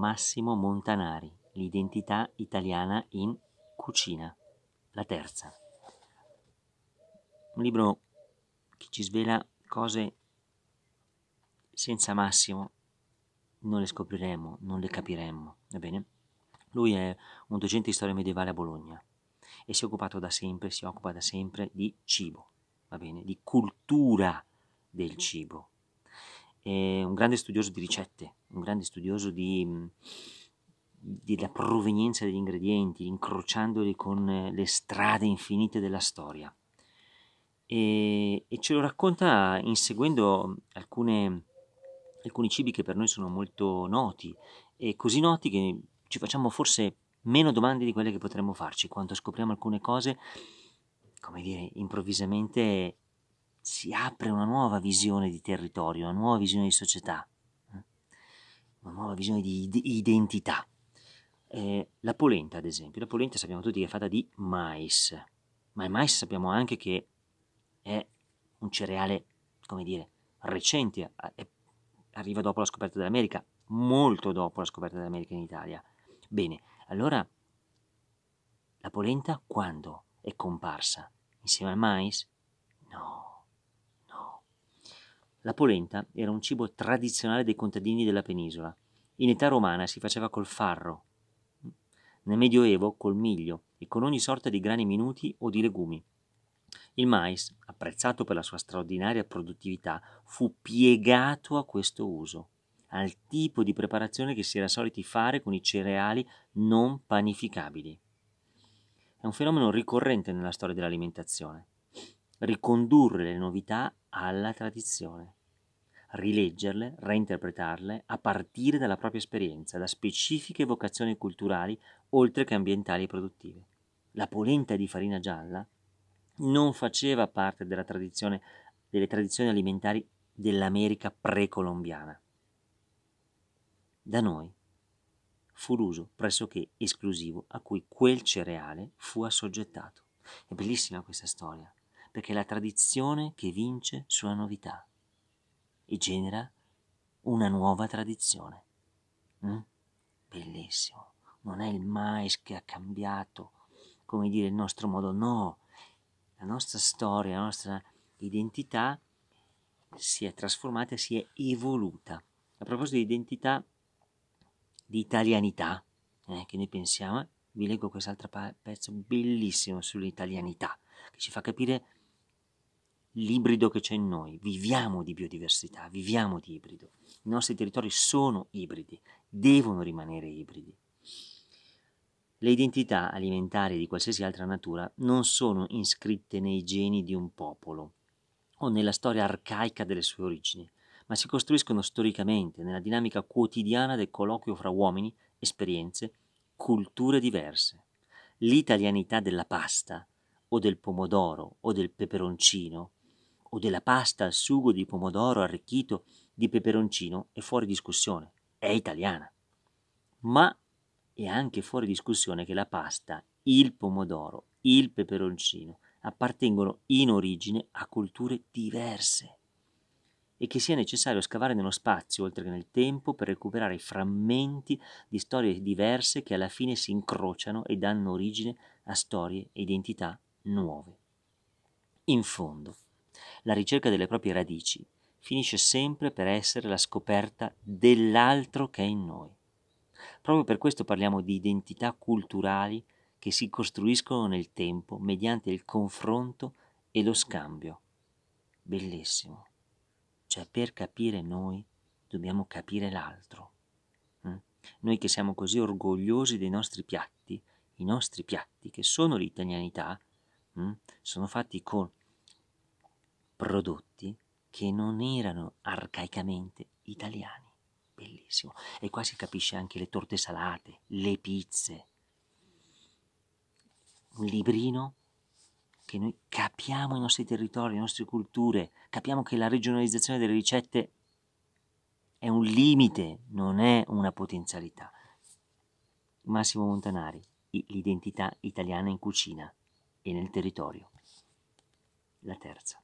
Massimo Montanari, l'identità italiana in cucina, la terza. Un libro che ci svela cose senza Massimo non le scopriremo, non le capiremo, va bene? Lui è un docente di storia medievale a Bologna e si è occupato da sempre, si occupa da sempre di cibo, va bene? Di cultura del cibo eh, un grande studioso di ricette, un grande studioso di, mm, della provenienza degli ingredienti, incrociandoli con eh, le strade infinite della storia. E, e ce lo racconta inseguendo alcune, alcuni cibi che per noi sono molto noti, e così noti che ci facciamo forse meno domande di quelle che potremmo farci quando scopriamo alcune cose, come dire, improvvisamente si apre una nuova visione di territorio, una nuova visione di società, eh? una nuova visione di identità. Eh, la polenta, ad esempio, la polenta sappiamo tutti che è fatta di mais, ma il mais sappiamo anche che è un cereale, come dire, recente, è, arriva dopo la scoperta dell'America, molto dopo la scoperta dell'America in Italia. Bene, allora la polenta quando è comparsa? Insieme al mais? No. La polenta era un cibo tradizionale dei contadini della penisola. In età romana si faceva col farro, nel Medioevo col miglio e con ogni sorta di grani minuti o di legumi. Il mais, apprezzato per la sua straordinaria produttività, fu piegato a questo uso, al tipo di preparazione che si era soliti fare con i cereali non panificabili. È un fenomeno ricorrente nella storia dell'alimentazione. Ricondurre le novità alla tradizione, rileggerle, reinterpretarle a partire dalla propria esperienza, da specifiche vocazioni culturali oltre che ambientali e produttive. La polenta di farina gialla non faceva parte tradizione, delle tradizioni alimentari dell'America precolombiana. Da noi fu l'uso pressoché esclusivo a cui quel cereale fu assoggettato. È bellissima questa storia perché è la tradizione che vince sulla novità e genera una nuova tradizione. Mm? Bellissimo. Non è il mais che ha cambiato, come dire, il nostro modo, no. La nostra storia, la nostra identità si è trasformata, si è evoluta. A proposito di identità, di italianità, eh, che noi pensiamo, eh? vi leggo quest'altro pezzo bellissimo sull'italianità, che ci fa capire l'ibrido che c'è in noi, viviamo di biodiversità, viviamo di ibrido. I nostri territori sono ibridi, devono rimanere ibridi. Le identità alimentari di qualsiasi altra natura non sono iscritte nei geni di un popolo o nella storia arcaica delle sue origini, ma si costruiscono storicamente nella dinamica quotidiana del colloquio fra uomini, esperienze, culture diverse. L'italianità della pasta o del pomodoro o del peperoncino o della pasta al sugo di pomodoro arricchito di peperoncino è fuori discussione, è italiana. Ma è anche fuori discussione che la pasta, il pomodoro, il peperoncino appartengono in origine a culture diverse e che sia necessario scavare nello spazio oltre che nel tempo per recuperare i frammenti di storie diverse che alla fine si incrociano e danno origine a storie e identità nuove. In fondo, la ricerca delle proprie radici finisce sempre per essere la scoperta dell'altro che è in noi. Proprio per questo parliamo di identità culturali che si costruiscono nel tempo mediante il confronto e lo scambio. Bellissimo. Cioè per capire noi dobbiamo capire l'altro. Mm? Noi che siamo così orgogliosi dei nostri piatti, i nostri piatti che sono l'italianità, mm? sono fatti con prodotti che non erano arcaicamente italiani. Bellissimo. E qua si capisce anche le torte salate, le pizze. Un librino che noi capiamo i nostri territori, le nostre culture, capiamo che la regionalizzazione delle ricette è un limite, non è una potenzialità. Massimo Montanari, l'identità italiana in cucina e nel territorio. La terza.